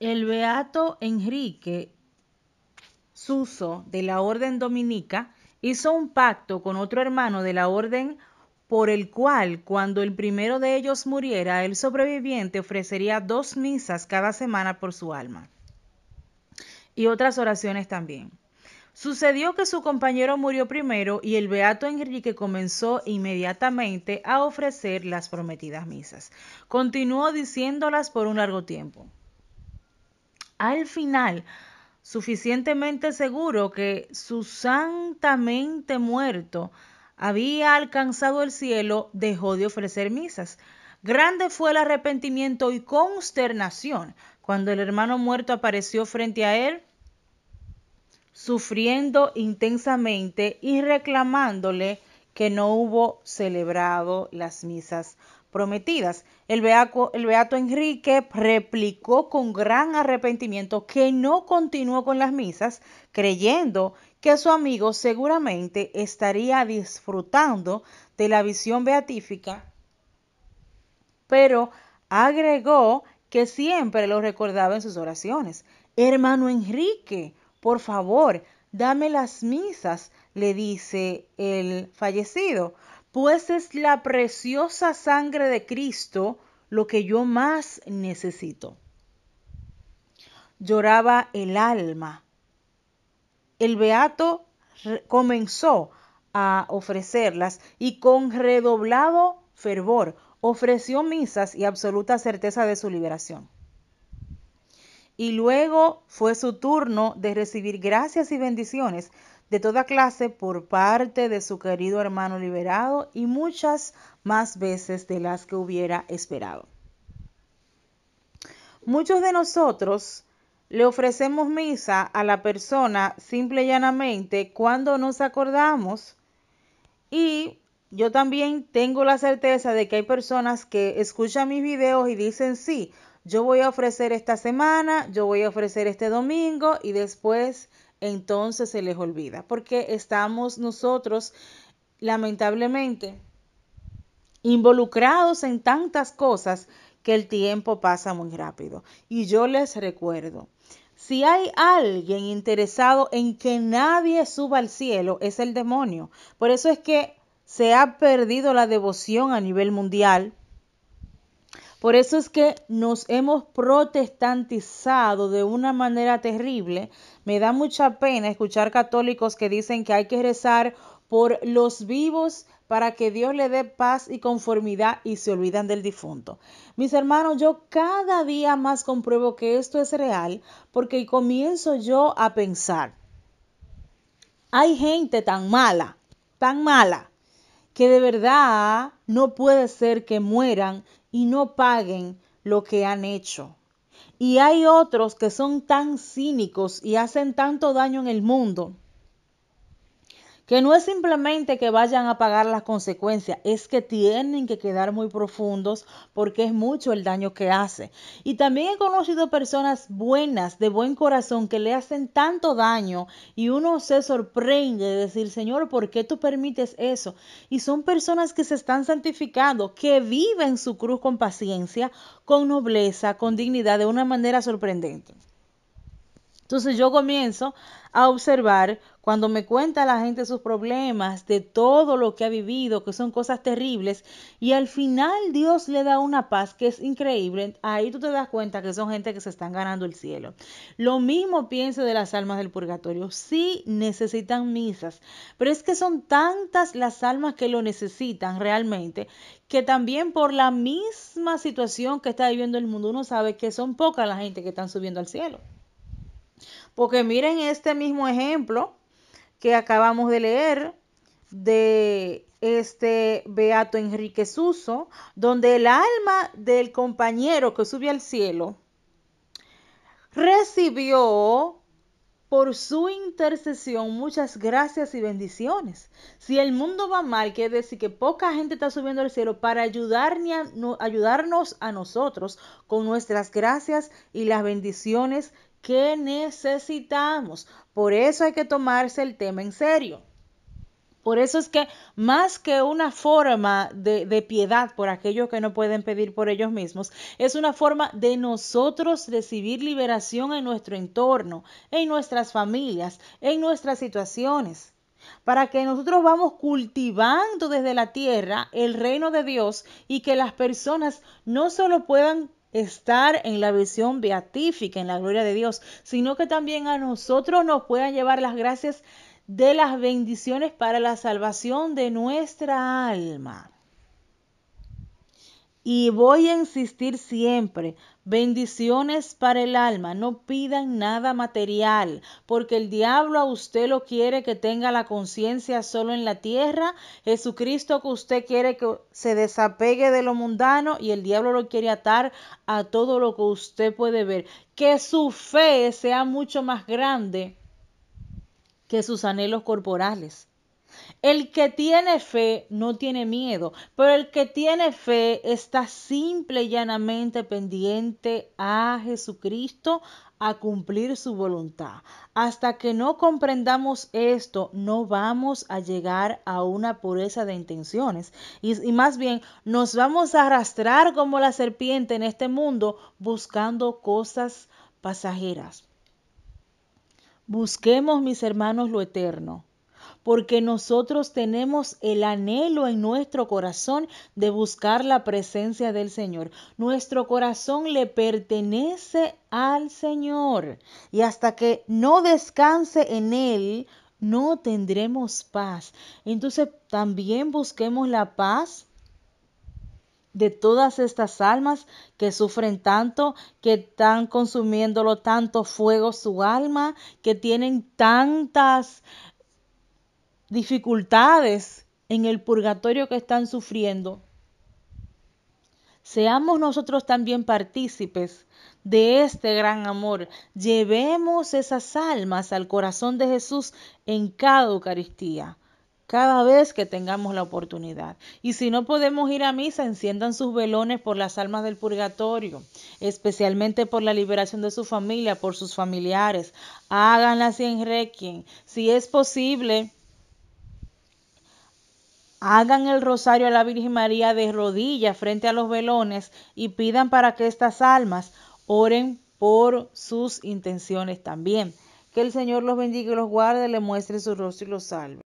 El beato Enrique Suso de la Orden Dominica hizo un pacto con otro hermano de la Orden por el cual cuando el primero de ellos muriera, el sobreviviente ofrecería dos misas cada semana por su alma y otras oraciones también. Sucedió que su compañero murió primero y el beato Enrique comenzó inmediatamente a ofrecer las prometidas misas. Continuó diciéndolas por un largo tiempo al final suficientemente seguro que su santamente muerto había alcanzado el cielo, dejó de ofrecer misas. Grande fue el arrepentimiento y consternación cuando el hermano muerto apareció frente a él, sufriendo intensamente y reclamándole que no hubo celebrado las misas prometidas. El, beato Enrique replicó con gran arrepentimiento que no continuó con las misas, creyendo que su amigo seguramente estaría disfrutando de la visión beatífica, pero agregó que siempre lo recordaba en sus oraciones. Hermano Enrique, por favor, dame las misas le dice el fallecido, pues es la preciosa sangre de Cristo lo que yo más necesito. Lloraba el alma. El beato comenzó a ofrecerlas y con redoblado fervor ofreció misas y absoluta certeza de su liberación. Y luego fue su turno de recibir gracias y bendiciones de toda clase por parte de su querido hermano liberado y muchas más veces de las que hubiera esperado. Muchos de nosotros le ofrecemos misa a la persona simple y llanamente cuando nos acordamos y yo también tengo la certeza de que hay personas que escuchan mis videos y dicen, sí, yo voy a ofrecer esta semana, yo voy a ofrecer este domingo y después entonces se les olvida, porque estamos nosotros, lamentablemente, involucrados en tantas cosas que el tiempo pasa muy rápido. Y yo les recuerdo, si hay alguien interesado en que nadie suba al cielo, es el demonio. Por eso es que se ha perdido la devoción a nivel mundial por eso es que nos hemos protestantizado de una manera terrible. Me da mucha pena escuchar católicos que dicen que hay que rezar por los vivos para que Dios le dé paz y conformidad y se olvidan del difunto. Mis hermanos, yo cada día más compruebo que esto es real porque comienzo yo a pensar, hay gente tan mala, tan mala, que de verdad no puede ser que mueran y no paguen lo que han hecho. Y hay otros que son tan cínicos y hacen tanto daño en el mundo que no es simplemente que vayan a pagar las consecuencias, es que tienen que quedar muy profundos porque es mucho el daño que hace. Y también he conocido personas buenas, de buen corazón, que le hacen tanto daño y uno se sorprende de decir, Señor, ¿por qué tú permites eso? Y son personas que se están santificando, que viven su cruz con paciencia, con nobleza, con dignidad, de una manera sorprendente. Entonces yo comienzo a observar cuando me cuenta la gente sus problemas, de todo lo que ha vivido, que son cosas terribles, y al final Dios le da una paz que es increíble. Ahí tú te das cuenta que son gente que se están ganando el cielo. Lo mismo pienso de las almas del purgatorio. Sí necesitan misas, pero es que son tantas las almas que lo necesitan realmente, que también por la misma situación que está viviendo el mundo, uno sabe que son pocas las gente que están subiendo al cielo. Porque miren este mismo ejemplo que acabamos de leer de este Beato Enrique Suso, donde el alma del compañero que subió al cielo recibió por su intercesión muchas gracias y bendiciones. Si el mundo va mal, quiere decir que poca gente está subiendo al cielo para ayudarnos a nosotros con nuestras gracias y las bendiciones ¿Qué necesitamos. Por eso hay que tomarse el tema en serio. Por eso es que más que una forma de, de, piedad por aquellos que no pueden pedir por ellos mismos, es una forma de nosotros recibir liberación en nuestro entorno, en nuestras familias, en nuestras situaciones. Para que nosotros vamos cultivando desde la tierra el reino de Dios y que las personas no solo puedan estar en la visión beatífica, en la gloria de Dios, sino que también a nosotros nos puedan llevar las gracias de las bendiciones para la salvación de nuestra alma. Y voy a insistir siempre, bendiciones para el alma, no pidan nada material, porque el diablo a usted lo quiere que tenga la conciencia solo en la tierra, Jesucristo que usted quiere que se desapegue de lo mundano y el diablo lo quiere atar a todo lo que usted puede ver. Que su fe sea mucho más grande que sus anhelos corporales. El que tiene fe no tiene miedo, pero el que tiene fe está simple y llanamente pendiente a Jesucristo, a cumplir su voluntad. Hasta que no comprendamos esto, no vamos a llegar a una pureza de intenciones. Y, más bien, nos vamos a arrastrar como la serpiente en este mundo buscando cosas pasajeras. Busquemos, mis hermanos, lo eterno porque nosotros tenemos el anhelo en nuestro corazón de buscar la presencia del Señor. Nuestro corazón le pertenece al Señor y hasta que no descanse en Él, no tendremos paz. Entonces también busquemos la paz de todas estas almas que sufren tanto, que están consumiéndolo tanto fuego su alma, que tienen tantas dificultades en el purgatorio que están sufriendo, seamos nosotros también partícipes de este gran amor. Llevemos esas almas al corazón de Jesús en cada Eucaristía, cada vez que tengamos la oportunidad. Y si no podemos ir a misa, enciendan sus velones por las almas del purgatorio, especialmente por la liberación de su familia, por sus familiares. Háganlas en requiem. Si es posible, Hagan el rosario a la Virgen María de rodillas frente a los velones y pidan para que estas almas oren por sus intenciones también. Que el Señor los bendiga y los guarde, le muestre su rostro y los salve.